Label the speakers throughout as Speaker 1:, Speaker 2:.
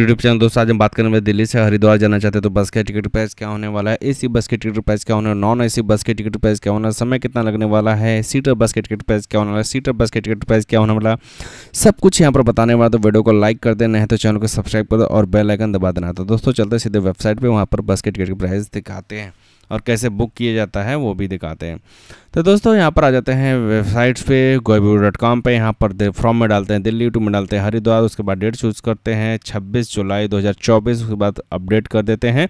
Speaker 1: YouTube channel दोस्तों आज हम बात करने दिल्ली से हरिद्वार जाना चाहते हैं तो बस का टिकट प्राइस क्या होने वाला है एसी बस के टिकट प्राइस क्या होने वाला नॉन एसी बस के टिकट प्राइस क्या होना समय कितना लगने वाला है सीटर बस के टिकट प्राइस क्या होने वाला है सीटर बस के टिकट प्राइस क्या होने वाला सब कुछ यहाँ पर बताने वाला तो वीडियो को लाइक कर देना है तो चैनल को सब्सक्राइब कर और बेलाइकन दबा देना तो दोस्तों चलते सीधे वेबसाइट पर वहाँ पर बस के टिकट प्राइस दिखाते हैं और कैसे बुक किया जाता है वो भी दिखाते हैं तो दोस्तों यहाँ पर आ जाते हैं वेबसाइट्स पे गोबू डॉट कॉम पर यहाँ पर फॉर्म में डालते हैं दिल्ली यूट्यूब में डालते हैं हरिद्वार उसके बाद डेट चूज़ करते हैं 26 जुलाई 2024 उसके बाद अपडेट कर देते हैं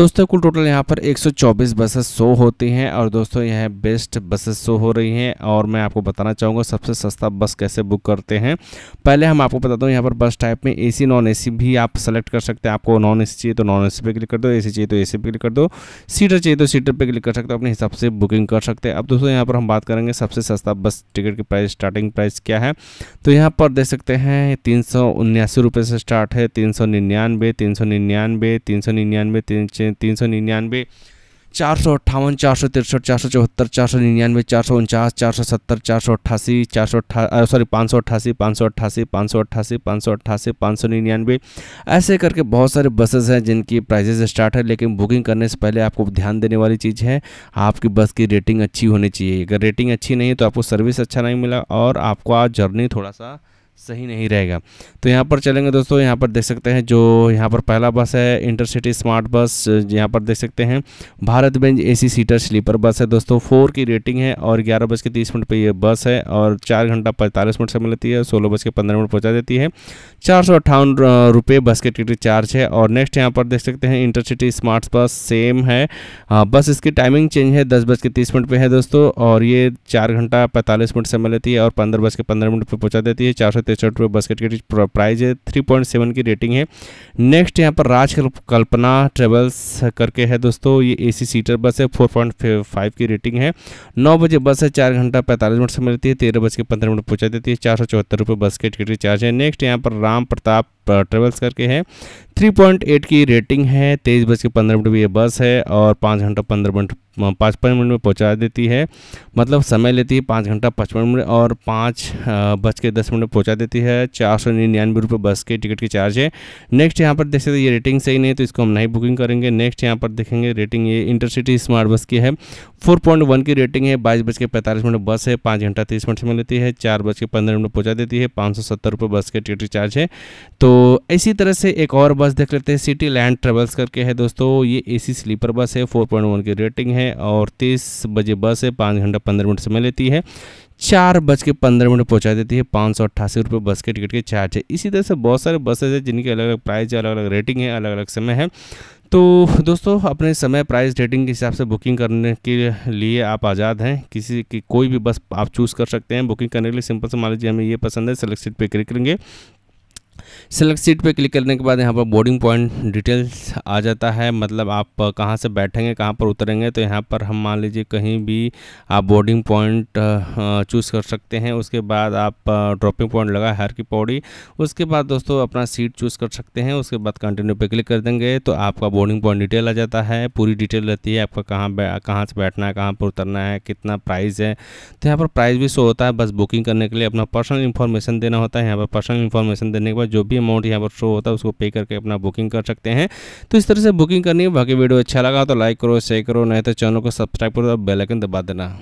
Speaker 1: दोस्तों कुल टोटल यहाँ पर 124 बसेस शो होती हैं और दोस्तों यह बेस्ट बसेस शो हो रही हैं और मैं आपको बताना चाहूँगा सबसे सस्ता बस कैसे बुक करते हैं पहले हम आपको बताता हूँ यहाँ पर बस टाइप में ए नॉन ए भी आप सेलेक्ट कर सकते हैं आपको नॉन ए चाहिए तो नॉन ए पे क्लिक कर दो ए चाहिए तो ए पे क्लिक कर दो सीट जैसे चाहिए तो सीटर पे क्लिक कर सकते हो अपने हिसाब से बुकिंग कर सकते हैं अब दोस्तों यहाँ पर हम बात करेंगे सबसे सस्ता बस टिकट की प्राइस स्टार्टिंग प्राइस क्या है तो यहाँ पर देख सकते हैं तीन सौ उन्यासी रुपये से स्टार्ट है तीन सौ निन्यानवे तीन सौ निन्यानवे तीन सौ निन्यानवे तीन सौ निन्यानवे चार सौ अट्ठावन चार सौ तिरसठ चार सौ चौहत्तर चार सौ निन्यानवे चार सौ उनचास चार सौ सत्तर चार सौ अट्ठासी चार सौ अट्ठा सॉरी पाँच सौ अट्ठासी पाँच सौ अट्ठासी पाँच सौ अट्ठासी पाँच सौ अट्ठासी पाँच सौ निन्यानवे ऐसे करके बहुत सारे बसेस हैं जिनकी प्राइजेज स्टार्ट है लेकिन बुकिंग करने से पहले आपको ध्यान देने वाली चीज़ है आपकी बस की रेटिंग अच्छी होनी चाहिए अगर रेटिंग अच्छी नहीं है तो आपको सर्विस अच्छा नहीं मिला और आपको आज जर्नी थोड़ा सा सही नहीं रहेगा तो यहाँ पर चलेंगे दोस्तों यहाँ पर देख सकते हैं जो यहाँ पर पहला बस है इंटरसिटी स्मार्ट बस यहाँ पर देख सकते हैं Bharat Benz AC seater sleeper bus है दोस्तों फोर की रेटिंग है और ग्यारह बज के तीस मिनट पर यह बस है और चार घंटा पैंतालीस मिनट से मिलती है सोलह बज के पंद्रह मिनट पहुँचा देती है चार सौ अट्ठावन रुपये बस के टिकट चार्ज है और नेक्स्ट यहाँ पर देख सकते हैं इंटरसिटी स्मार्ट बस सेम है हाँ, बस इसकी टाइमिंग चेंज है दस बज के तीस मिनट पर है दोस्तों और ये चार घंटा पैंतालीस मिनट से मिलती है और पंद्रह बज के पंद्रह मिनट पर पहुँचा देती है चार सत्ताईस हैं रुपये बास्केट की प्राइज है थ्री पॉइंट सेवन की रेटिंग है नेक्स्ट यहाँ पर राज कल्पना ट्रेवल्स करके है दोस्तों ये ए सीटर बस है फोर पॉइंट फाइव की रेटिंग है नौ बजे बस है चार घंटा पैंतालीस मिनट से मिलती है तेरह बज के पंद्रह मिनट पहुँचा देती है चार सौ चौहत्तर रुपये बस के टिकट चार्ज है नेक्स्ट यहाँ पर राम प्रताप ट्रेवल्स करके है एट की रेटिंग है तेईस बज के पंद्रह मिनट भी ये बस है और पाँच घंटा पंद्रह मिनट पाँच पाँच मिनट में पहुंचा देती है मतलब समय लेती है पाँच घंटा पचपन मिनट और पाँच बज के दस मिनट में पहुँचा देती है चार सौ निन्यानवे रुपये बस के टिकट की चार्ज है नेक्स्ट यहाँ पर देख सकते ये रेटिंग सही नहीं है तो इसको हम नहीं बुकिंग करेंगे नेक्स्ट यहाँ पर देखेंगे रेटिंग ये इंटरसिटी स्मार्ट बस की है फोर पॉइंट वन की रेटिंग है बाईस बज के पैंतालीस मिनट बस है पाँच घंटा तीस मिनट समय लेती है चार बज के पंद्रह मिनट पहुँचा देती है पाँच सौ सत्तर रुपये बस के टिकट चार्ज है तो इसी तरह से एक और बस देख लेते हैं सिटी लैंड ट्रेवल्स करके है दोस्तों ये ए स्लीपर बस है फोर पॉइंट वन की रेटिंग है है और तीस बजे बस है पाँच घंटा पंद्रह मिनट समय लेती है चार बज के पंद्रह मिनट पहुंचा देती है पाँच सौ अट्ठासी रुपये बस के टिकट के चार्ज है इसी तरह से बहुत सारे बसेज हैं जिनके अलग अलग प्राइस अलग अलग रेटिंग है अलग अलग समय है तो दोस्तों अपने समय प्राइस रेटिंग के हिसाब से बुकिंग करने के लिए आप आज़ाद हैं किसी की कोई भी बस आप चूज़ कर सकते हैं बुकिंग करने के लिए सिंपल से मान लीजिए हमें ये पसंद है सेलेक्ट सीट पर क्लिक करेंगे सेलेक्ट सीट पे क्लिक करने के बाद यहाँ पर बोर्डिंग पॉइंट डिटेल्स आ जाता है मतलब आप कहाँ से बैठेंगे कहाँ पर उतरेंगे तो यहाँ पर हम मान लीजिए कहीं भी आप बोर्डिंग पॉइंट चूज़ कर सकते हैं उसके बाद आप ड्रॉपिंग पॉइंट लगा हर की पौड़ी उसके बाद दोस्तों अपना सीट चूज़ कर सकते हैं उसके बाद कंटिन्यू पर क्लिक कर देंगे तो आपका बोर्डिंग पॉइंट डिटेल आ जाता है पूरी डिटेल रहती है आपका कहाँ कहाँ से बैठना है कहाँ पर उतरना है कितना प्राइस है तो यहाँ पर प्राइस भी शो होता है बस बुकिंग करने के लिए अपना पर्सनल इन्फॉर्मेशन देना होता है यहाँ पर पर्सनल इन्फॉर्मेशन देने के बाद जो भी अमाउंट यहाँ पर शो होता है उसको पे करके अपना बुकिंग कर सकते हैं तो इस तरह से बुकिंग करनी है बाकी वीडियो अच्छा लगा तो लाइक करो शेयर करो नहीं तो चैनल को सब्सक्राइब करो और बेलाइकन दबा देना